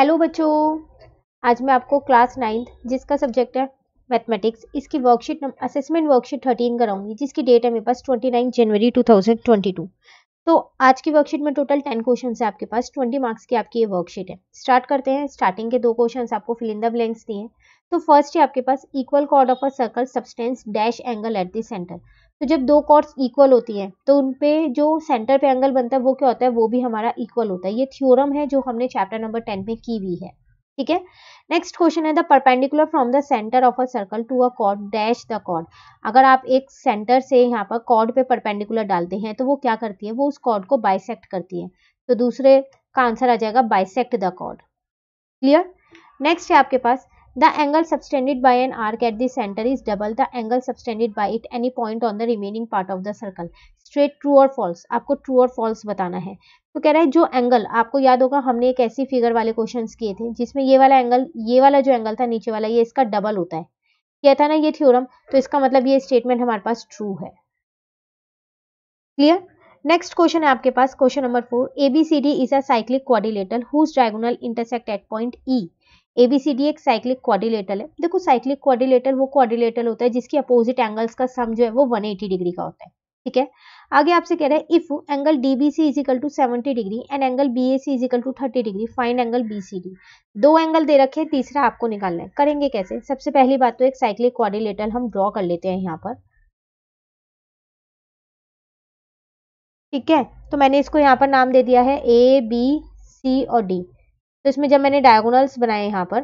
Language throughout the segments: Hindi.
हेलो बच्चों आज मैं आपको क्लास नाइन्थ जिसका सब्जेक्ट है मैथमेटिक्स इसकी वर्कशीट असेसमेंट वर्कशीट थर्टीन कराऊंगी जिसकी डेट है मेरे पास twenty nine January two thousand twenty two तो आज की वर्कशीट में टोटल टेन क्वेश्चन है आपके पास ट्वेंटी मार्क्स की आपकी ये वर्कशीट है स्टार्ट करते हैं स्टार्टिंग के दो क्वेश्चन आपको फिलिंदा ब्लैंक्स दिए तो फर्स्ट है आपके पास equal chord of a circle subtends dash angle at the centre तो जब दो कॉर्ड्स इक्वल होती हैं तो उन पे जो सेंटर पे एंगल बनता है वो क्या होता है वो भी हमारा इक्वल होता है ये थ्योरम है जो हमने चैप्टर नंबर टेन में की हुई है ठीक है नेक्स्ट क्वेश्चन है the perpendicular from the centre of a circle to a chord dash the chord अगर आप एक सेंटर से यहाँ पर कॉर्ड पे परपेंडिकुलर डालते हैं तो वो क्या करती है वो उस कॉर्ड को बाइसेक्ट करती है तो दूसरे का आंसर आ जाएगा bisect the chord clear next है आपके पास The angle subtended by an arc at the center is double the angle subtended by it any point on the remaining part of the circle. Straight true or false? आपको true और false बताना है तो कह रहा है जो एंगल आपको याद होगा हमने एक ऐसी फिगर वाले क्वेश्चन किए थे जिसमें ये वाला एंगल ये वाला जो एंगल था नीचे वाला ये इसका डबल होता है क्या था ना ये थ्योरम तो इसका मतलब ये स्टेटमेंट हमारे पास ट्रू है क्लियर नेक्स्ट क्वेश्चन है आपके पास question number four A B C D is a cyclic quadrilateral whose diagonal intersect at point E A B C D एक साइक्लिक क्वारिलेटल है देखो साइक्लिक क्वारिलेटल वो क्वारिलेटल होता है जिसकी अपोजिट एंगल्स का सम जो है वो 180 डिग्री का होता है ठीक है आगे आपसे कह रहा है if angle D B C is equal to seventy degree and angle B A C is equal to thirty degree find angle B C D दो एंगल दे रखे हैं तीसरा आपको निकालना है करेंगे कैसे सबसे पहली बात तो एक साइक्लिक क्वारिलेटल हम ड्रॉ कर लेते हैं यहाँ पर ठीक है तो मैंने इसको यहाँ पर नाम दे दिया है ए बी सी और डी तो इसमें जब मैंने डायगोनल्स बनाए यहाँ पर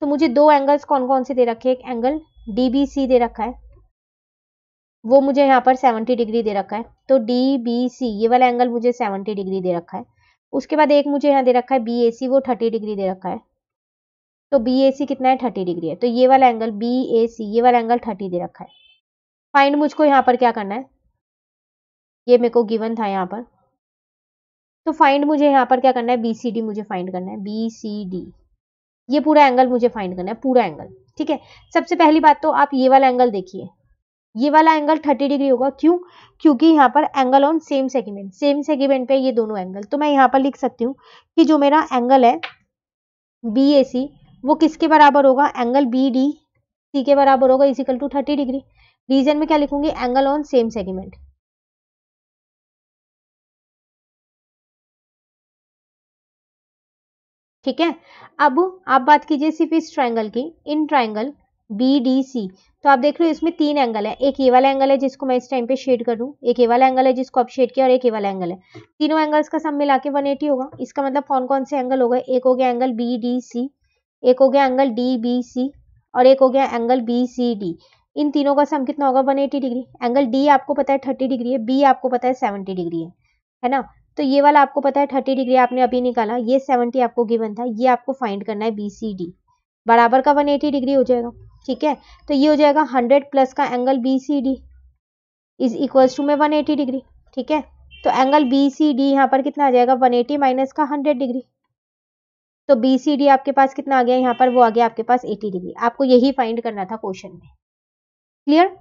तो मुझे दो एंगल्स कौन कौन से दे रखे एक एंगल डी बी सी दे रखा है वो मुझे यहाँ पर 70 डिग्री दे रखा है तो डी बी सी ये वाला एंगल मुझे 70 डिग्री दे रखा है उसके बाद एक मुझे यहाँ दे रखा है बी ए सी वो 30 डिग्री दे रखा है तो बी ए सी कितना है 30 डिग्री है तो ये वाला एंगल बी ए सी ये वाला एंगल 30 दे रखा है फाइंड मुझको यहाँ पर क्या करना है ये मेरे को गिवन था यहाँ पर तो फाइंड मुझे यहाँ पर क्या करना है बी सी डी मुझे फाइंड करना है बी सी डी ये पूरा एंगल मुझे फाइंड करना है पूरा एंगल ठीक है सबसे पहली बात तो आप ये वाला एंगल देखिए ये वाला एंगल 30 डिग्री होगा क्यों क्योंकि यहाँ पर angle on same segment same segment पे ये दोनों एंगल तो मैं यहाँ पर लिख सकती हूँ कि जो मेरा एंगल है बी ए सी वो किसके बराबर होगा एंगल बी डी सी के बराबर होगा equal to thirty degree reason में क्या लिखूंगी एंगल ऑन सेम सेगमेंट ठीक है अब आप बात कीजिए सिर्फ इस ट्राइंगल की in triangle B D C तो आप देख रहे हो इसमें तीन एंगल है एक ये वाला एंगल है जिसको मैं इस टाइम पे शेड कर दूँ एक ये वाला एंगल है जिसको आप शेड किया और एक ये वाला एंगल है तीनों एंगल्स का सब मिला के वन एटी होगा इसका मतलब कौन कौन से एंगल हो गए एक हो गया एंगल बी डी सी एक हो गया एंगल डी बी सी और एक हो गया एंगल बी सी डी इन तीनों का सम कितना होगा 180 डिग्री एंगल डी आपको पता है 30 डिग्री है बी आपको पता है 70 डिग्री है है ना तो ये वाला आपको पता है थर्टी डिग्री आपने अभी निकाला ये सेवेंटी आपको गिवन था ये आपको फाइंड करना है बी सी डी बराबर का वन एटी डिग्री हो जाएगा ठीक है तो ये हो जाएगा हंड्रेड प्लस का angle B C D is equals to में वन एटी डिग्री ठीक है तो एंगल बी सी डी यहाँ पर कितना आ जाएगा वन एटी माइनस का हंड्रेड डिग्री तो बी सी डी आपके पास कितना आ गया यहाँ पर वो आ गया आपके पास एटी डिग्री आपको यही फाइंड करना था क्वेश्चन में क्लियर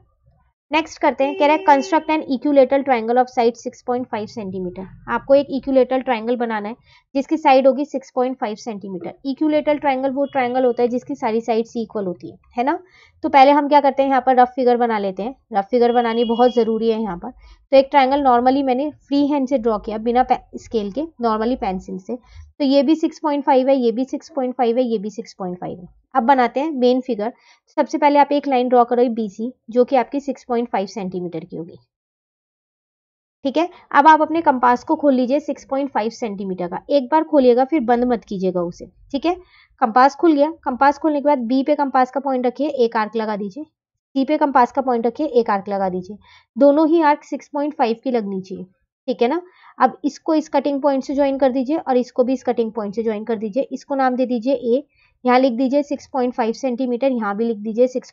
नेक्स्ट करते हैं कह रहा है construct an equilateral triangle of side 6.5 centimetre आपको एक इक्यूलेटल ट्राइंगल बनाना है जिसकी साइड होगी 6.5 सेंटीमीटर इक्यूलेटल ट्राइंगल वो ट्राइंगल होता है जिसकी सारी साइड्स इक्वल होती है है ना तो पहले हम क्या करते हैं यहाँ पर रफ फिगर बना लेते हैं रफ फिगर बनानी बहुत ज़रूरी है यहाँ पर तो एक ट्राइंगल नॉर्मली मैंने फ्री हैंड से ड्रॉ किया बिना स्केल के नॉर्मली पेंसिल से तो ये भी 6.5 है ये भी 6.5 है ये भी 6.5 है अब बनाते हैं मेन फिगर सबसे पहले आप एक लाइन ड्रॉ करो बी सी जो कि आपकी 6.5 सेंटीमीटर की होगी ठीक है अब आप अपने कंपास को खोल लीजिए 6.5 सेंटीमीटर का एक बार खोलिएगा फिर बंद मत कीजिएगा उसे ठीक है कंपास खुल गया कंपास खोलने के बाद बी पे कंपास का पॉइंट रखिए एक आर्क लगा दीजिए सी पे कंपास का पॉइंट रखिए एक आर्क लगा दीजिए दोनों ही आर्क 6.5 की लगनी चाहिए ठीक है ना अब इसको इस कटिंग पॉइंट से ज्वाइन कर दीजिए और इसको भी इस कटिंग पॉइंट से ज्वाइन कर दीजिए इसको नाम दे दीजिए ए यहाँ लिख दीजिए 6.5 सेंटीमीटर यहाँ भी लिख दीजिए 6.5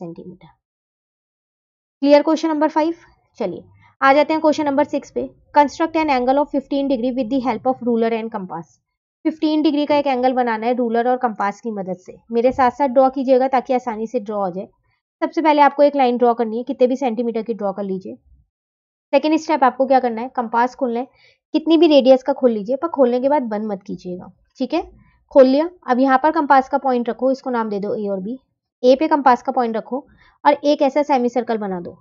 centimetre clear question number five चलिए आ जाते हैं क्वेश्चन नंबर सिक्स पे construct an angle of fifteen degree with the help of ruler and compass 15 degree का एक एंगल बनाना है रूलर और कंपास की मदद से मेरे साथ साथ ड्रॉ कीजिएगा ताकि आसानी से ड्रॉ हो जाए सबसे पहले आपको एक लाइन ड्रॉ करनी है कितने भी सेंटीमीटर की ड्रॉ कर लीजिए सेकेंड स्टेप आपको क्या करना है कंपास खोलना है कितनी भी रेडियस का खोल लीजिए पर खोलने के बाद बंद मत कीजिएगा ठीक है खोल लिया अब यहाँ पर कंपास का पॉइंट रखो इसको नाम दे दो ए और बी ए पे कंपास का पॉइंट रखो और एक ऐसा सेमी सर्कल बना दो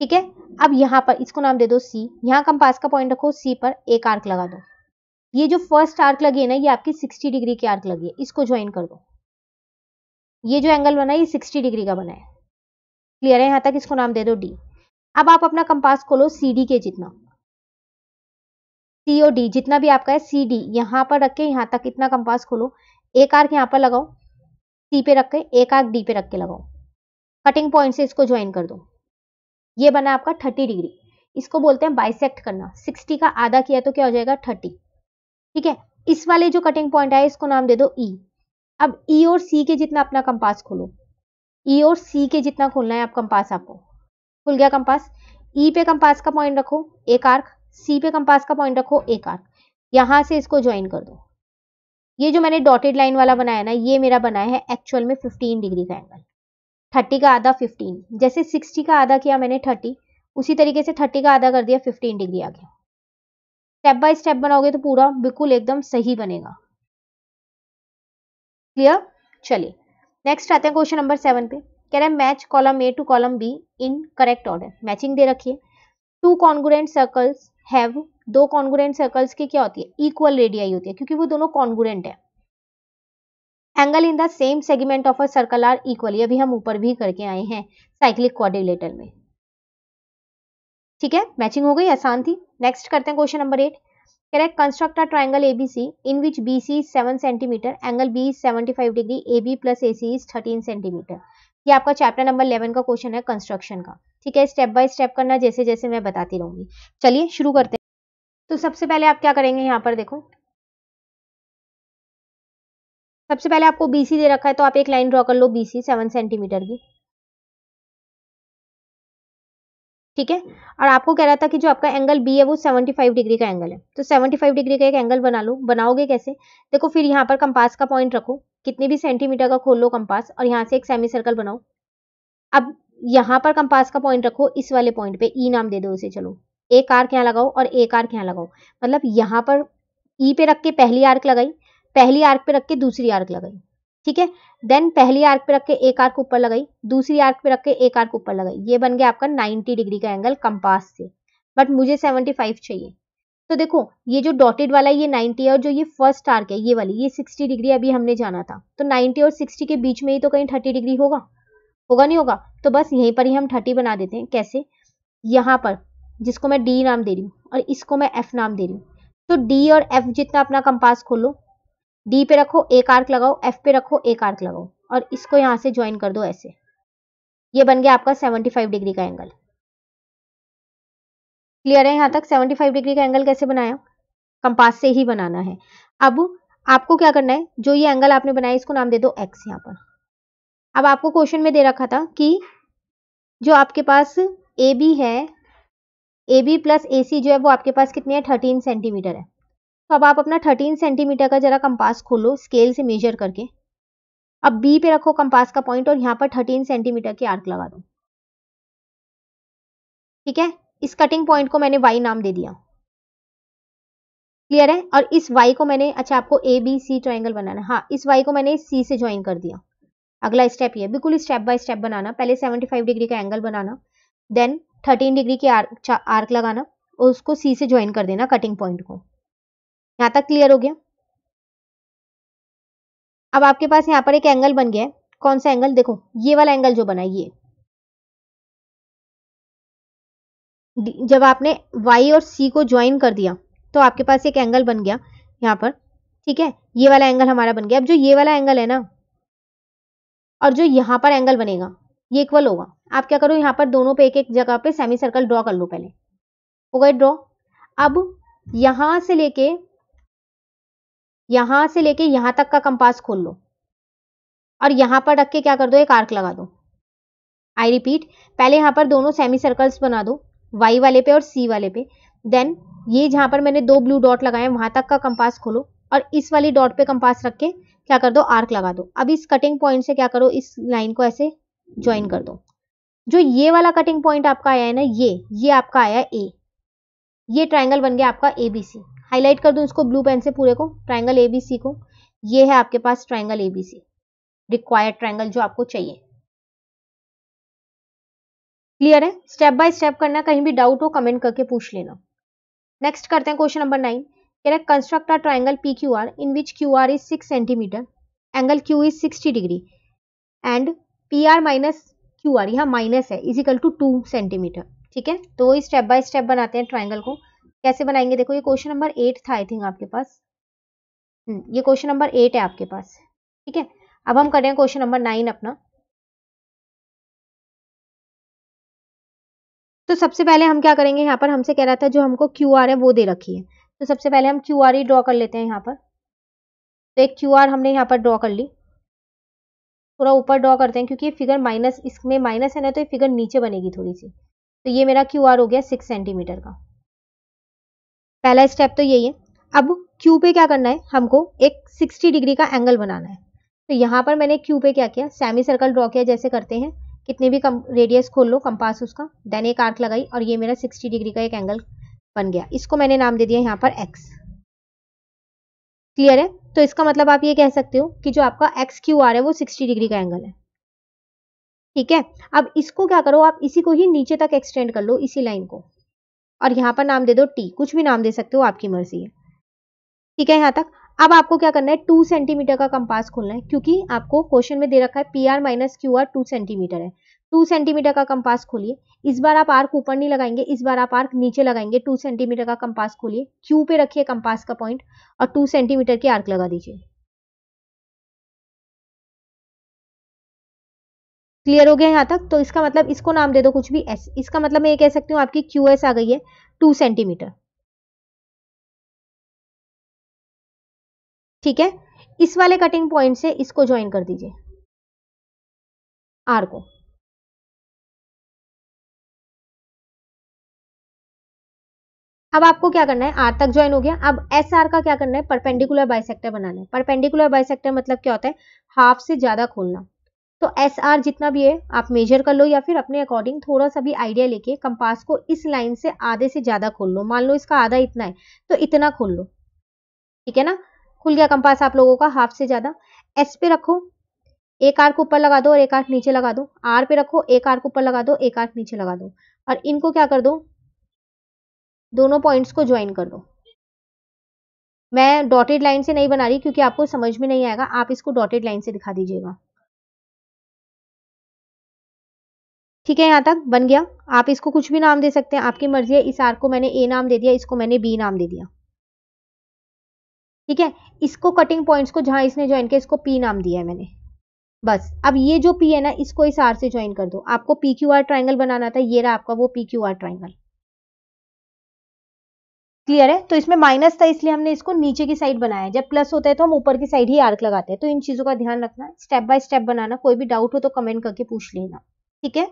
ठीक है अब यहाँ पर इसको नाम दे दो सी यहाँ कंपास का पॉइंट रखो सी पर एक आर्क लगा दो ये जो फर्स्ट आर्क लगी है ना ये आपकी सिक्सटी डिग्री की आर्क लगी है इसको ज्वाइन कर दो ये जो एंगल बना है ये सिक्सटी डिग्री का बना है क्लियर है यहाँ तक इसको नाम दे दो डी अब आप अपना कंपास खोलो सी डी के जितना सी ओ डी जितना भी आपका है सी डी यहां पर रख के तक इतना कंपास खोलो एक आर्क यहाँ पर लगाओ सी पे रख के एक आर्क डी पे रख के लगाओ कटिंग पॉइंट से इसको ज्वाइन कर दो ये बना आपका थर्टी डिग्री इसको बोलते हैं बाइसेक्ट करना सिक्सटी का आधा किया तो क्या हो जाएगा थर्टी ठीक है इस वाले जो कटिंग पॉइंट है इसको नाम दे दो ई e. अब ई e और सी के जितना अपना कंपास खोलो ई e और सी के जितना खोलना है आप कंपास आपको खुल गया कंपास ई e पे कंपास का पॉइंट रखो एक आर्क सी पे कंपास का पॉइंट रखो एक आर्क यहां से इसको ज्वाइन कर दो ये जो मैंने डॉटेड लाइन वाला बनाया ना ये मेरा बनाया है एक्चुअल में 15 डिग्री का एंगल 30 का आधा 15 जैसे 60 का आधा किया मैंने 30 उसी तरीके से 30 का आधा कर दिया 15 डिग्री आ गया स्टेप बाय स्टेप बनाओगे तो पूरा बिल्कुल एकदम सही बनेगा क्लियर चलिए नेक्स्ट आते हैं क्वेश्चन नंबर सेवन पे कह रहे हैं match column A to column B in correct order matching दे रखिए टू कॉन्गुरेंट सर्कल्स हैव दो कॉन्गुरेंट सर्कल्स की क्या होती है इक्वल रेडियाई होती है क्योंकि वो दोनों कॉन्गुरेंट है angle in the same segment of a circle are equally अभी हम ऊपर भी करके आए हैं साइक्लिक क्वारिलेटर में ठीक है मैचिंग हो गई आसान थी नेक्स्ट करते हैं question number eight Correct. Construct a triangle ABC in seven centimetre angle B is seventy five degree A B plus A C is thirteen centimetre ये आपका चैप्टर नंबर इलेवन का क्वेश्चन है कंस्ट्रक्शन का ठीक है स्टेप बाय स्टेप करना जैसे जैसे मैं बताती रहूंगी चलिए शुरू करते हैं तो सबसे पहले आप क्या करेंगे यहाँ पर देखो सबसे पहले आपको सी दे रखा है तो आप एक लाइन ड्रॉ कर लो सी सेवन सेंटीमीटर की ठीक है और आपको कह रहा था कि जो आपका एंगल बी है वो 75 डिग्री का एंगल है तो 75 डिग्री का एक एंगल बना लो बनाओगे कैसे देखो फिर यहाँ पर कंपास का पॉइंट रखो कितने भी सेंटीमीटर का खोल लो कंपास और यहाँ से एक सेमी सर्कल बनाओ अब यहाँ पर कंपास का पॉइंट रखो इस वाले पॉइंट पे ई e नाम दे दो उसे चलो एक आर्क यहाँ लगाओ और एक आर्क यहाँ लगाओ मतलब यहाँ पर ई e पे रख के पहली आर्क लगाई पहली आर्क पे रख के दूसरी आर्क लगाई ठीक है देन पहली आर्क पे रख के एक आर्क ऊपर लगाई दूसरी आर्क पे रख के एक आर्क ऊपर लगाई ये बन गया आपका 90 डिग्री का एंगल कंपास से बट मुझे 75 चाहिए तो देखो ये जो डॉटेड वाला ये 90 है और जो ये फर्स्ट आर्क है ये वाली ये 60 डिग्री अभी हमने जाना था तो 90 और 60 के बीच में ही तो कहीं 30 डिग्री होगा होगा नहीं होगा तो बस यहीं पर ही हम थर्टी बना देते हैं कैसे यहाँ पर जिसको मैं डी नाम दे रही हूँ और इसको मैं एफ नाम दे रही हूँ तो डी और एफ जितना अपना कंपास खोलो डी पे रखो एक आर्क लगाओ एफ पे रखो एक आर्क लगाओ और इसको यहां से ज्वाइन कर दो ऐसे ये बन गया आपका 75 डिग्री का एंगल क्लियर है यहाँ तक 75 डिग्री का एंगल कैसे बनाया कंपास से ही बनाना है अब आपको क्या करना है जो ये एंगल आपने बनाया इसको नाम दे दो एक्स यहाँ पर अब आपको क्वेश्चन में दे रखा था कि जो आपके पास ए बी है ए बी प्लस ए सी जो है वो आपके पास कितनी है थर्टीन सेंटीमीटर है तो अब आप अपना थर्टीन सेंटीमीटर का जरा कंपास खोलो स्केल से मेजर करके अब बी पे रखो कंपास का पॉइंट और यहाँ पर थर्टीन सेंटीमीटर की आर्क लगा दो ठीक है इस कटिंग पॉइंट को मैंने वाई नाम दे दिया क्लियर है और इस वाई को मैंने अच्छा आपको ए बी सी ट्राइंगल बनाना हाँ इस वाई को मैंने सी से ज्वाइन कर दिया अगला स्टेप ये बिल्कुल स्टेप बाय स्टेप बनाना पहले सेवेंटी फाइव डिग्री का एंगल बनाना देन थर्टीन डिग्री की आर्क आर्क लगाना और उसको सी से ज्वाइन कर देना कटिंग पॉइंट को यहां तक क्लियर हो गया अब आपके पास यहाँ पर एक एंगल बन गया है कौन सा एंगल देखो ये वाला एंगल जो बना ये जब आपने वाई और सी को ज्वाइन कर दिया तो आपके पास एक एंगल बन गया यहाँ पर ठीक है ये वाला एंगल हमारा बन गया अब जो ये वाला एंगल है ना और जो यहाँ पर एंगल बनेगा ये इक्वल होगा आप क्या करो यहाँ पर दोनों पे एक एक जगह पे सेमी सर्कल ड्रॉ कर लो पहले हो गए ड्रॉ अब यहां से लेके यहां से लेके यहाँ तक का कंपास खोल लो और यहां पर रख के क्या कर दो एक आर्क लगा दो आई रिपीट पहले यहाँ पर दोनों सेमी सर्कल्स बना दो वाई वाले पे और सी वाले पे देन ये जहां पर मैंने दो ब्लू डॉट लगाए वहां तक का कंपास खोलो और इस वाली डॉट पे कंपास रख के क्या कर दो आर्क लगा दो अब इस कटिंग पॉइंट से क्या करो इस लाइन को ऐसे ज्वाइन कर दो जो ये वाला कटिंग पॉइंट आपका आया है ना ये ये आपका आया ए ये ट्राइंगल बन गया आपका ए बी सी हाईलाइट कर दूं इसको ब्लू पेन से पूरे को ट्राइंगल एबीसी को ये है आपके पास ट्राइंगल एबीसी रिक्वायर्ड ट्राइंगल जो आपको चाहिए क्लियर है स्टेप बाय स्टेप करना कहीं भी डाउट हो कमेंट करके पूछ लेना नेक्स्ट करते हैं क्वेश्चन नंबर नाइन कह रहे construct a triangle P Q R in which Q R is six centimetre angle Q is sixty degree and P R minus Q R यहाँ माइनस है इजिकल टू टू सेंटीमीटर ठीक है तो वही स्टेप बाय स्टेप बनाते हैं ट्राइंगल को कैसे बनाएंगे देखो ये क्वेश्चन नंबर एट था आई थिंक आपके पास हम्म, ये क्वेश्चन नंबर एट है आपके पास ठीक है अब हम करें क्वेश्चन नंबर नाइन अपना तो सबसे पहले हम क्या करेंगे यहाँ पर हमसे कह रहा था जो हमको क्यू आर है वो दे रखी है तो सबसे पहले हम क्यू आर ही ड्रॉ कर लेते हैं यहाँ पर तो एक क्यू आर हमने यहाँ पर ड्रॉ कर ली पूरा ऊपर ड्रॉ करते हैं क्योंकि ये फिगर माइनस इसमें माइनस है ना तो ये फिगर नीचे बनेगी थोड़ी सी तो ये मेरा क्यू आर हो गया सिक्स सेंटीमीटर का पहला स्टेप तो यही है अब क्यू पे क्या करना है हमको एक 60 डिग्री का एंगल बनाना है तो यहाँ पर मैंने क्यू पे क्या किया सेमी सर्कल ड्रॉ किया जैसे करते हैं कितने भी कम रेडियस खोल लो कंपास उसका देन एक आर्क लगाई और ये मेरा 60 डिग्री का एक एंगल बन गया इसको मैंने नाम दे दिया यहाँ पर एक्स क्लियर है तो इसका मतलब आप ये कह सकते हो कि जो आपका एक्स क्यू आर है वो सिक्सटी डिग्री का एंगल है ठीक है अब इसको क्या करो आप इसी को ही नीचे तक एक्सटेंड कर लो इसी लाइन को और यहाँ पर नाम दे दो टी कुछ भी नाम दे सकते हो आपकी मर्जी है ठीक है यहाँ तक अब आपको क्या करना है टू सेंटीमीटर का कंपास खोलना है क्योंकि आपको क्वेश्चन में दे रखा है P R minus Q R two centimetre है टू सेंटीमीटर का कंपास खोलिए इस बार आप आर्क ऊपर नहीं लगाएंगे इस बार आप आर्क नीचे लगाएंगे टू सेंटीमीटर का कंपास खोलिए क्यू पे रखिए कंपास का पॉइंट और टू सेंटीमीटर की आर्क लगा दीजिए क्लियर हो गया यहाँ तक तो इसका मतलब इसको नाम दे दो कुछ भी एस इसका मतलब मैं ये कह सकती हूँ आपकी क्यू एस आ गई है टू सेंटीमीटर ठीक है इस वाले कटिंग पॉइंट से इसको ज्वाइन कर दीजिए आर को अब आपको क्या करना है आर तक ज्वाइन हो गया अब एस आर का क्या करना है परपेंडिकुलर बाइसेक्टर बनाना है परपेंडिकुलर बाइसेक्टर मतलब क्या होता है हाफ से ज्यादा खोलना तो एस आर जितना भी है आप मेजर कर लो या फिर अपने अकॉर्डिंग थोड़ा सा भी आइडिया लेके कंपास को इस लाइन से आधे से ज़्यादा खोल लो मान लो इसका आधा इतना है तो इतना खोल लो ठीक है ना खुल गया कंपास आप लोगों का हाफ से ज़्यादा एस पे रखो एक आर्क ऊपर लगा दो और एक आर्क नीचे लगा दो आर पे रखो एक आर्क ऊपर लगा दो एक आर्क नीचे लगा दो और इनको क्या कर दो दोनों पॉइंट्स को ज्वाइन कर दो मैं डॉटेड लाइन से नहीं बना रही क्योंकि आपको समझ में नहीं आएगा आप इसको डॉटेड लाइन से दिखा दीजिएगा ठीक है यहाँ तक बन गया आप इसको कुछ भी नाम दे सकते हैं आपकी मर्जी है इस आर को मैंने ए नाम दे दिया इसको मैंने बी नाम दे दिया ठीक है इसको कटिंग पॉइंट्स को जहां इसने ज्वाइन किया इसको पी नाम दिया है मैंने बस अब ये जो पी है ना इसको इस आर से ज्वाइन कर दो आपको पी क्यू आर ट्राइंगल बनाना था ये रहा आपका वो P Q R triangle clear है तो इसमें माइनस था इसलिए हमने इसको नीचे की साइड बनाया जब प्लस होता है तो हम ऊपर की साइड ही आर्क लगाते हैं तो इन चीजों का ध्यान रखना स्टेप बाय स्टेप बनाना कोई भी डाउट हो तो कमेंट करके पूछ लेना ठीक है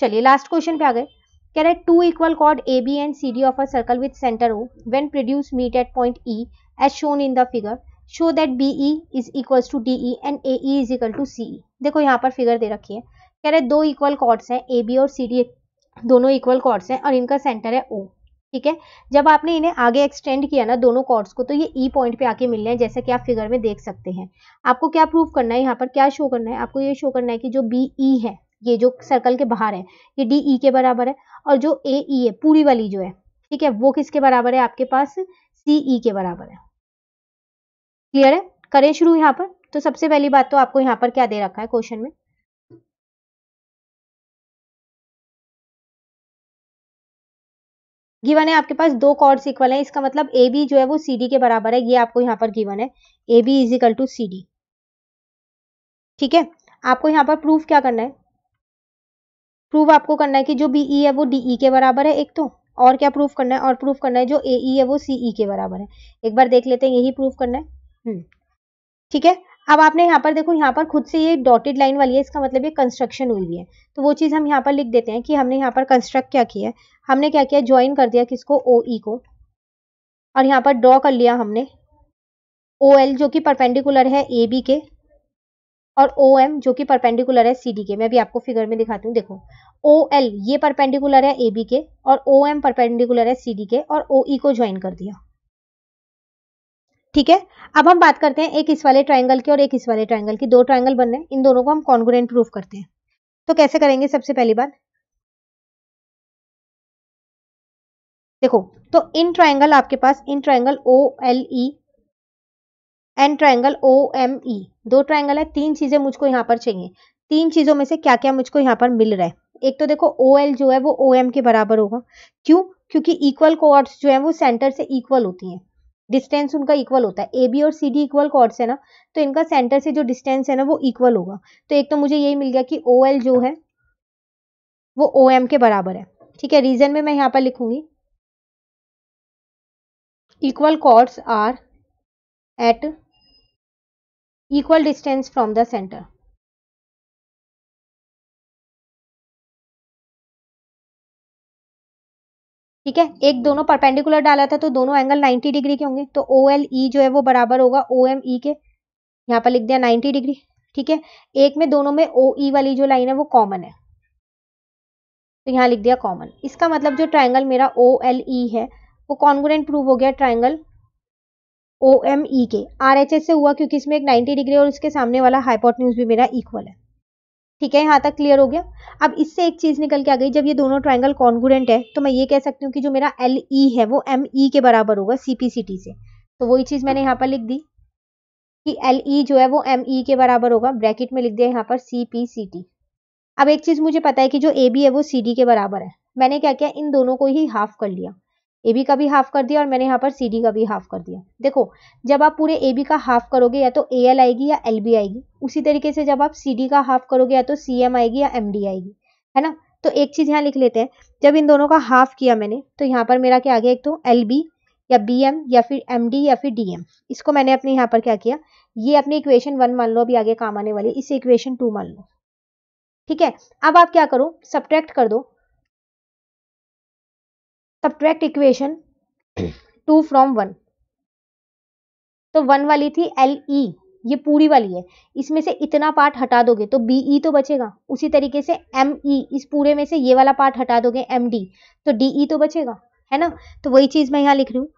चलिए लास्ट क्वेश्चन पे आ गए कह रहे two equal chord A B and C D of a circle with centre O when produce meet at point E as shown in the figure show that B E is equal to D E and A E is equal to C E देखो यहाँ पर फिगर दे रखी है कह रहे दो इक्वल कॉर्ड्स हैं ए बी और सी डी दोनों इक्वल कॉर्ड्स हैं और इनका सेंटर है ओ ठीक है जब आपने इन्हें आगे एक्सटेंड किया ना दोनों कॉर्ड्स को तो ये ई e पॉइंट पे आके मिल रहे हैं जैसे कि आप फिगर में देख सकते हैं आपको क्या प्रूव करना है यहाँ पर क्या शो करना है आपको ये शो करना है कि जो बी ई e है ये जो सर्कल के बाहर है ये डी ई e के बराबर है और जो ए ई e है पूरी वाली जो है ठीक है वो किसके बराबर है आपके पास सी ई e के बराबर है क्लियर है करें शुरू यहाँ पर तो सबसे पहली बात तो आपको यहाँ पर क्या दे रखा है क्वेश्चन में गिवन है आपके पास दो कॉर्ड्स इक्वल है इसका मतलब ए बी जो है वो सी डी के बराबर है ये आपको यहाँ पर गिवन है A B is equal to C D ठीक है आपको यहाँ पर प्रूफ क्या करना है प्रूफ आपको करना है कि जो बी ई e है वो डी ई e के बराबर है एक तो और क्या प्रूफ करना है और प्रूफ करना है जो ए ई e है वो सी ई के बराबर है एक बार देख लेते हैं यही प्रूफ करना है हम्म। ठीक है अब आपने यहाँ पर देखो यहाँ पर खुद से ये डॉटेड लाइन वाली है इसका मतलब ये कंस्ट्रक्शन हुई हुई है तो वो चीज़ हम यहाँ पर लिख देते हैं कि हमने यहाँ पर कंस्ट्रक्ट क्या किया है हमने क्या किया ज्वाइन कर दिया किसको ओ ई को और यहाँ पर ड्रॉ कर लिया हमने ओ एल जो कि परपेंडिकुलर है ए बी के और ओ एम जो कि परपेंडिकुलर है सी डी के मैं भी आपको फिगर में दिखाती हूँ देखो ओ एल ये परपेंडिकुलर है ए बी के और ओ एम परपेंडिकुलर है सी डी के और ओ ई e को ज्वाइन कर दिया ठीक है अब हम बात करते हैं एक इस वाले ट्राइंगल की और एक इस वाले ट्राइंगल की दो ट्राइंगल हैं इन दोनों को हम कॉन्ग्रेंट प्रूफ करते हैं तो कैसे करेंगे सबसे पहली बात देखो तो इन ट्राइंगल आपके पास in triangle O L E and triangle O M E दो ट्राइंगल है तीन चीज़ें मुझको यहाँ पर चाहिए तीन चीज़ों में से क्या क्या मुझको यहाँ पर मिल रहा है एक तो देखो ओ एल जो है वो ओ एम के बराबर होगा क्यों क्योंकि इक्वल कॉर्ड्स जो है वो सेंटर से इक्वल होती है डिस्टेंस उनका इक्वल होता है ए बी और सी डी इक्वल कॉर्ड्स है ना तो इनका सेंटर से जो डिस्टेंस है ना वो इक्वल होगा तो एक तो मुझे यही मिल गया कि ओ एल जो है वो ओ एम के बराबर है ठीक है रीजन में मैं यहाँ पर लिखूंगी equal chords are at equal distance from the center. ठीक है एक दोनों परपेंडिकुलर डाला था तो दोनों एंगल 90 डिग्री के होंगे तो ओ एल ई जो है वो बराबर होगा ओ एम ई के यहाँ पर लिख दिया 90 डिग्री ठीक है एक में दोनों में ओ ई e वाली जो लाइन है वो कॉमन है तो यहाँ लिख दिया कॉमन इसका मतलब जो ट्राइंगल मेरा ओ एल ई है वो कॉन्गुडेंट प्रूव हो गया ट्राइंगल ओ एम ई के आर एच एस से हुआ क्योंकि इसमें एक 90 डिग्री और इसके सामने वाला हाइपोटन्यूज भी मेरा इक्वल है ठीक है यहाँ तक क्लियर हो गया अब इससे एक चीज़ निकल के आ गई जब ये दोनों ट्राइंगल कॉन्गूडेंट है तो मैं ये कह सकती हूँ कि जो मेरा एल ई e है वो एम ई e के बराबर होगा सी पी सी टी से तो वही चीज़ मैंने यहाँ पर लिख दी कि एल ई e जो है वो एम ई के बराबर होगा ब्रैकेट में लिख दिया यहाँ पर सी पी सी टी अब एक चीज़ मुझे पता है कि जो ए बी है वो सी डी के बराबर है मैंने क्या किया इन दोनों को ही हाफ कर लिया ए बी का भी हाफ कर दिया और मैंने यहाँ पर सी डी का भी हाफ कर दिया देखो जब आप पूरे ए बी का हाफ करोगे या तो ए एल आएगी या एल बी आएगी उसी तरीके से जब आप सी डी का हाफ करोगे या तो सी एम आएगी या एम डी आएगी है ना तो एक चीज़ यहाँ लिख लेते हैं जब इन दोनों का हाफ किया मैंने तो यहाँ पर मेरा क्या आ गया एक तो एल बी या बी एम या फिर एम डी या फिर डी एम इसको मैंने अपने यहाँ पर क्या किया ये अपनी इक्वेशन वन मान लो अभी आगे काम आने वाली इसे इक्वेशन टू मान लो ठीक है अब आप क्या करो सब्ट्रैक्ट कर दो subtract equation two from one तो वन वाली थी एल ई e, ये पूरी वाली है इसमें से इतना पार्ट हटा दोगे तो बी ई e तो बचेगा उसी तरीके से एम ई e, इस पूरे में से ये वाला पार्ट हटा दोगे एम डी तो डी ई तो बचेगा है ना तो वही चीज़ मैं यहाँ लिख रही हूँ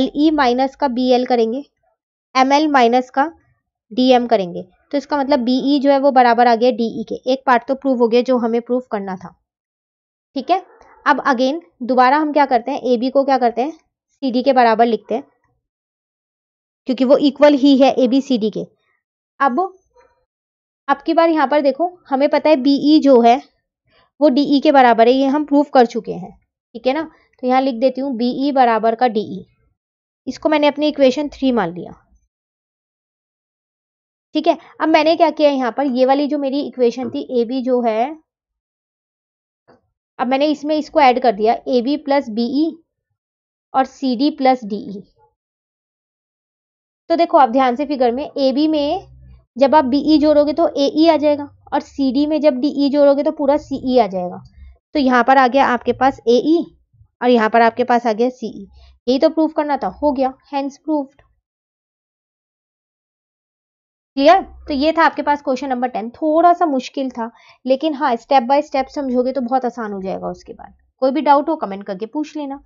एल ई माइनस का बी एल करेंगे एम एल माइनस का डी एम करेंगे तो इसका मतलब बी ई जो है वो बराबर आ गया डी ई के एक पार्ट तो प्रूव हो गया जो हमें प्रूव करना था ठीक है अब अगेन दोबारा हम क्या करते हैं ए बी को क्या करते हैं सी डी के बराबर लिखते हैं क्योंकि वो इक्वल ही है ए बी सी डी के अब अब की बार यहाँ पर देखो हमें पता है बी ई e जो है वो डी ई e के बराबर है ये हम प्रूव कर चुके हैं ठीक है ना तो यहाँ लिख देती हूँ बी ई e बराबर का डी ई इसको मैंने अपनी इक्वेशन थ्री मान लिया ठीक है अब मैंने क्या किया यहाँ पर ये वाली जो मेरी इक्वेशन थी ए बी जो है अब मैंने इसमें इसको ऐड कर दिया A B plus B E और C D plus D E तो देखो आप ध्यान से फिगर में ए बी में जब आप बी ई e जोड़ोगे तो ए ई e आ जाएगा और सी डी में जब डी ई e जोड़ोगे तो पूरा सी ई आ जाएगा तो यहाँ पर आ गया आपके पास ए ई और यहाँ पर आपके पास आ गया सी ई यही तो प्रूफ करना था हो गया हैंड्स प्रूफ्ड क्लियर तो ये था आपके पास क्वेश्चन नंबर टेन थोड़ा सा मुश्किल था लेकिन हाँ स्टेप बाय स्टेप समझोगे तो बहुत आसान हो जाएगा उसके बाद कोई भी डाउट हो कमेंट करके पूछ लेना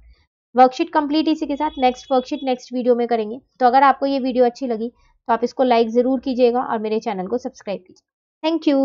वर्कशीट कंप्लीट इसी के साथ नेक्स्ट वर्कशीट नेक्स्ट वीडियो में करेंगे तो अगर आपको ये वीडियो अच्छी लगी तो आप इसको लाइक ज़रूर कीजिएगा और मेरे चैनल को सब्सक्राइब कीजिए थैंक यू